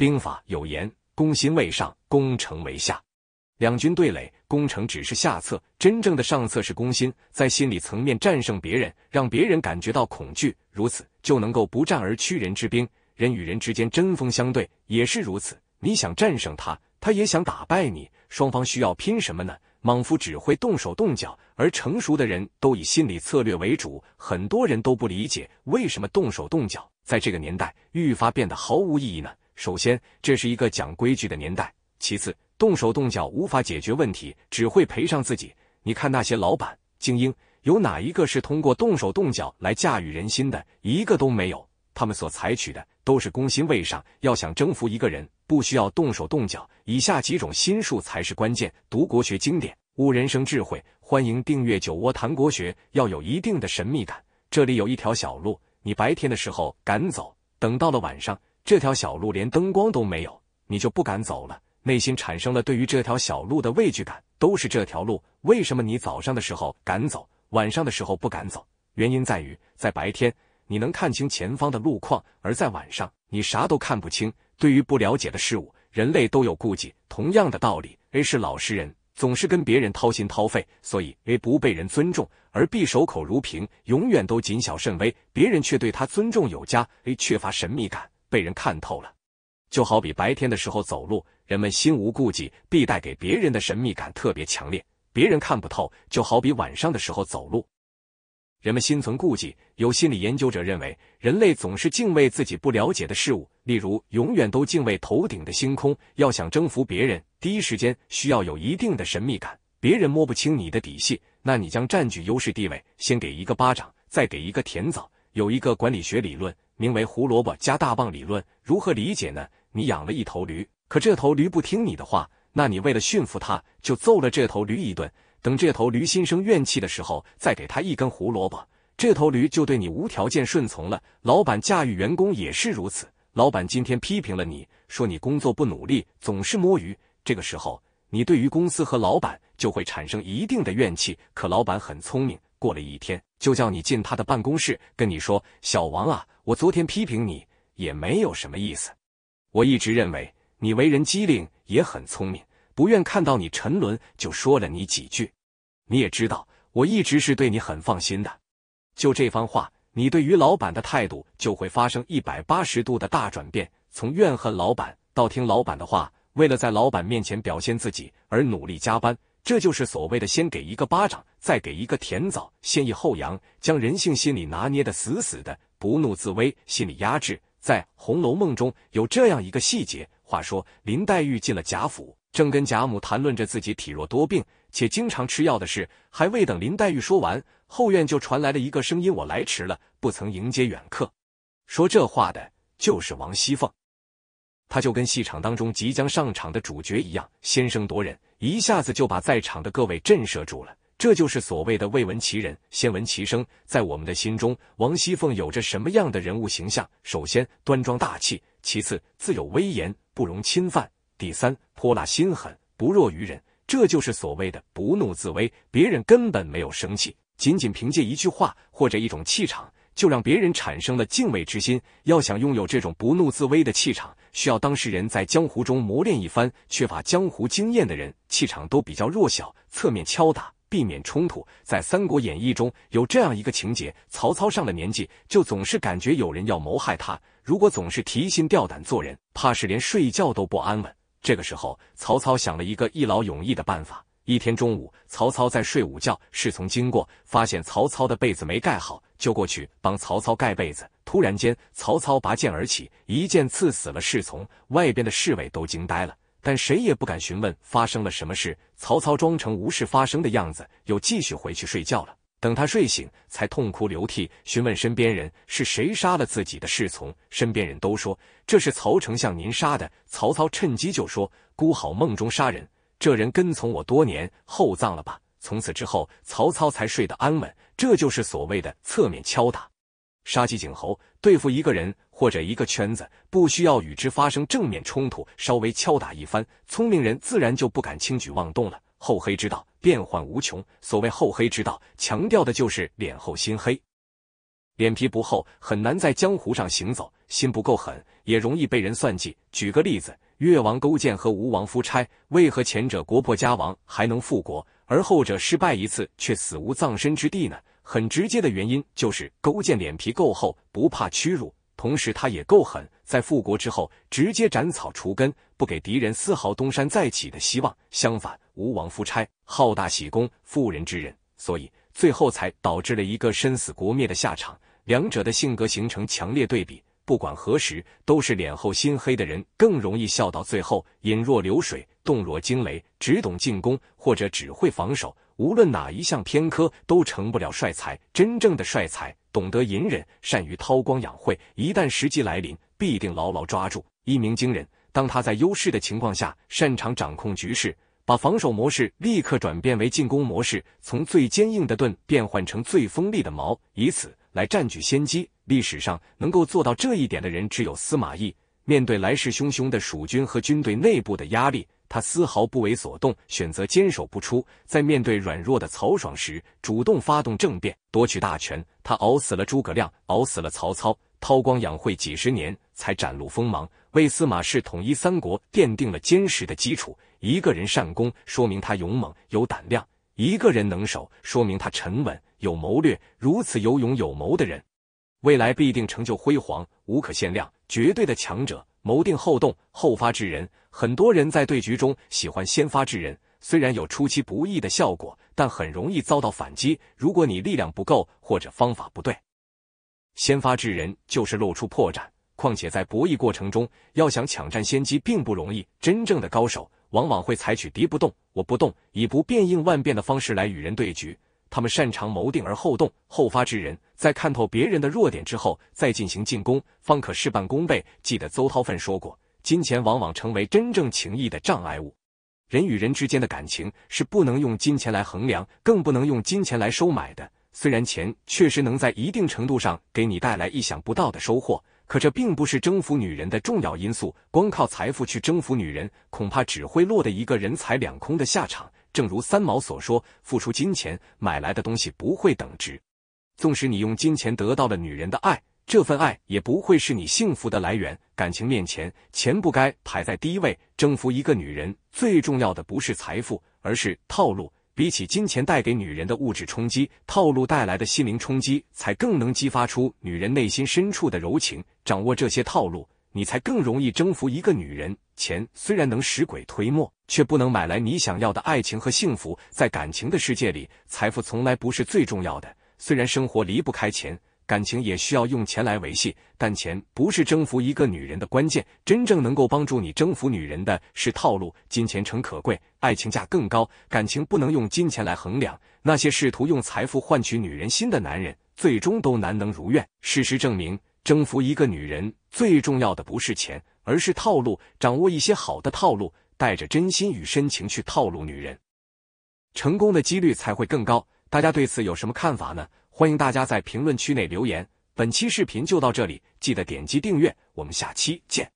兵法有言：攻心为上，攻城为下。两军对垒，攻城只是下策，真正的上策是攻心，在心理层面战胜别人，让别人感觉到恐惧，如此就能够不战而屈人之兵。人与人之间针锋相对也是如此。你想战胜他，他也想打败你，双方需要拼什么呢？莽夫只会动手动脚，而成熟的人都以心理策略为主。很多人都不理解，为什么动手动脚在这个年代愈发变得毫无意义呢？首先，这是一个讲规矩的年代；其次，动手动脚无法解决问题，只会赔上自己。你看那些老板、精英，有哪一个是通过动手动脚来驾驭人心的？一个都没有。他们所采取的都是攻心为上。要想征服一个人，不需要动手动脚，以下几种心术才是关键。读国学经典，悟人生智慧。欢迎订阅《酒窝谈国学》，要有一定的神秘感。这里有一条小路，你白天的时候敢走，等到了晚上。这条小路连灯光都没有，你就不敢走了，内心产生了对于这条小路的畏惧感。都是这条路，为什么你早上的时候敢走，晚上的时候不敢走？原因在于，在白天你能看清前方的路况，而在晚上你啥都看不清。对于不了解的事物，人类都有顾忌。同样的道理，A 是老实人，总是跟别人掏心掏肺，所以 A 不被人尊重；而 B 守口如瓶，永远都谨小慎微，别人却对他尊重有加。A 缺乏神秘感。被人看透了，就好比白天的时候走路，人们心无顾忌，必带给别人的神秘感特别强烈，别人看不透。就好比晚上的时候走路，人们心存顾忌。有心理研究者认为，人类总是敬畏自己不了解的事物，例如永远都敬畏头顶的星空。要想征服别人，第一时间需要有一定的神秘感，别人摸不清你的底细，那你将占据优势地位。先给一个巴掌，再给一个甜枣。有一个管理学理论，名为胡萝卜加大棒理论。如何理解呢？你养了一头驴，可这头驴不听你的话，那你为了驯服它，就揍了这头驴一顿。等这头驴心生怨气的时候，再给它一根胡萝卜，这头驴就对你无条件顺从了。老板驾驭员工也是如此，老板今天批评了你，说你工作不努力，总是摸鱼。这个时候，你对于公司和老板就会产生一定的怨气。可老板很聪明。过了一天，就叫你进他的办公室，跟你说：“小王啊，我昨天批评你也没有什么意思。我一直认为你为人机灵，也很聪明，不愿看到你沉沦，就说了你几句。你也知道，我一直是对你很放心的。”就这番话，你对于老板的态度就会发生一百八十度的大转变，从怨恨老板到听老板的话，为了在老板面前表现自己而努力加班。这就是所谓的“先给一个巴掌”。再给一个甜枣，先抑后扬，将人性心理拿捏的死死的，不怒自威，心理压制。在《红楼梦》中有这样一个细节：话说林黛玉进了贾府，正跟贾母谈论着自己体弱多病且经常吃药的事，还未等林黛玉说完，后院就传来了一个声音：“我来迟了，不曾迎接远客。”说这话的就是王熙凤，她就跟戏场当中即将上场的主角一样，先声夺人，一下子就把在场的各位震慑住了。这就是所谓的未闻其人先闻其声。在我们的心中，王熙凤有着什么样的人物形象？首先，端庄大气；其次，自有威严，不容侵犯；第三，泼辣心狠，不弱于人。这就是所谓的不怒自威。别人根本没有生气，仅仅凭借一句话或者一种气场，就让别人产生了敬畏之心。要想拥有这种不怒自威的气场，需要当事人在江湖中磨练一番。缺乏江湖经验的人，气场都比较弱小。侧面敲打。避免冲突。在《三国演义》中有这样一个情节：曹操上了年纪，就总是感觉有人要谋害他。如果总是提心吊胆做人，怕是连睡觉都不安稳。这个时候，曹操想了一个一劳永逸的办法。一天中午，曹操在睡午觉，侍从经过，发现曹操的被子没盖好，就过去帮曹操盖被子。突然间，曹操拔剑而起，一剑刺死了侍从。外边的侍卫都惊呆了。但谁也不敢询问发生了什么事。曹操装成无事发生的样子，又继续回去睡觉了。等他睡醒，才痛哭流涕，询问身边人是谁杀了自己的侍从。身边人都说这是曹丞相您杀的。曹操趁机就说：“孤好梦中杀人，这人跟从我多年，厚葬了吧。”从此之后，曹操才睡得安稳。这就是所谓的侧面敲打，杀鸡儆猴，对付一个人。或者一个圈子不需要与之发生正面冲突，稍微敲打一番，聪明人自然就不敢轻举妄动了。厚黑之道变幻无穷，所谓厚黑之道，强调的就是脸厚心黑。脸皮不厚，很难在江湖上行走；心不够狠，也容易被人算计。举个例子，越王勾践和吴王夫差，为何前者国破家亡还能复国，而后者失败一次却死无葬身之地呢？很直接的原因就是勾践脸皮够厚，不怕屈辱。同时，他也够狠，在复国之后直接斩草除根，不给敌人丝毫东山再起的希望。相反，吴王夫差好大喜功，妇人之仁，所以最后才导致了一个身死国灭的下场。两者的性格形成强烈对比。不管何时，都是脸厚心黑的人更容易笑到最后。隐若流水，动若惊雷，只懂进攻或者只会防守，无论哪一项偏科，都成不了帅才。真正的帅才，懂得隐忍，善于韬光养晦，一旦时机来临，必定牢牢抓住，一鸣惊人。当他在优势的情况下，擅长掌控局势，把防守模式立刻转变为进攻模式，从最坚硬的盾变换成最锋利的矛，以此。来占据先机。历史上能够做到这一点的人只有司马懿。面对来势汹汹的蜀军和军队内部的压力，他丝毫不为所动，选择坚守不出。在面对软弱的曹爽时，主动发动政变，夺取大权。他熬死了诸葛亮，熬死了曹操，韬光养晦几十年，才展露锋芒，为司马氏统一三国奠定了坚实的基础。一个人善攻，说明他勇猛有胆量；一个人能守，说明他沉稳。有谋略，如此有勇有谋的人，未来必定成就辉煌，无可限量，绝对的强者。谋定后动，后发制人。很多人在对局中喜欢先发制人，虽然有出其不意的效果，但很容易遭到反击。如果你力量不够或者方法不对，先发制人就是露出破绽。况且在博弈过程中，要想抢占先机并不容易。真正的高手往往会采取敌不动，我不动，以不变应万变的方式来与人对局。他们擅长谋定而后动，后发制人，在看透别人的弱点之后再进行进攻，方可事半功倍。记得邹韬奋说过：“金钱往往成为真正情谊的障碍物，人与人之间的感情是不能用金钱来衡量，更不能用金钱来收买的。虽然钱确实能在一定程度上给你带来意想不到的收获，可这并不是征服女人的重要因素。光靠财富去征服女人，恐怕只会落得一个人财两空的下场。”正如三毛所说：“付出金钱买来的东西不会等值，纵使你用金钱得到了女人的爱，这份爱也不会是你幸福的来源。感情面前，钱不该排在第一位。征服一个女人，最重要的不是财富，而是套路。比起金钱带给女人的物质冲击，套路带来的心灵冲击才更能激发出女人内心深处的柔情。掌握这些套路，你才更容易征服一个女人。”钱虽然能使鬼推磨，却不能买来你想要的爱情和幸福。在感情的世界里，财富从来不是最重要的。虽然生活离不开钱，感情也需要用钱来维系，但钱不是征服一个女人的关键。真正能够帮助你征服女人的是套路。金钱诚可贵，爱情价更高。感情不能用金钱来衡量。那些试图用财富换取女人心的男人，最终都难能如愿。事实证明，征服一个女人，最重要的不是钱。而是套路，掌握一些好的套路，带着真心与深情去套路女人，成功的几率才会更高。大家对此有什么看法呢？欢迎大家在评论区内留言。本期视频就到这里，记得点击订阅，我们下期见。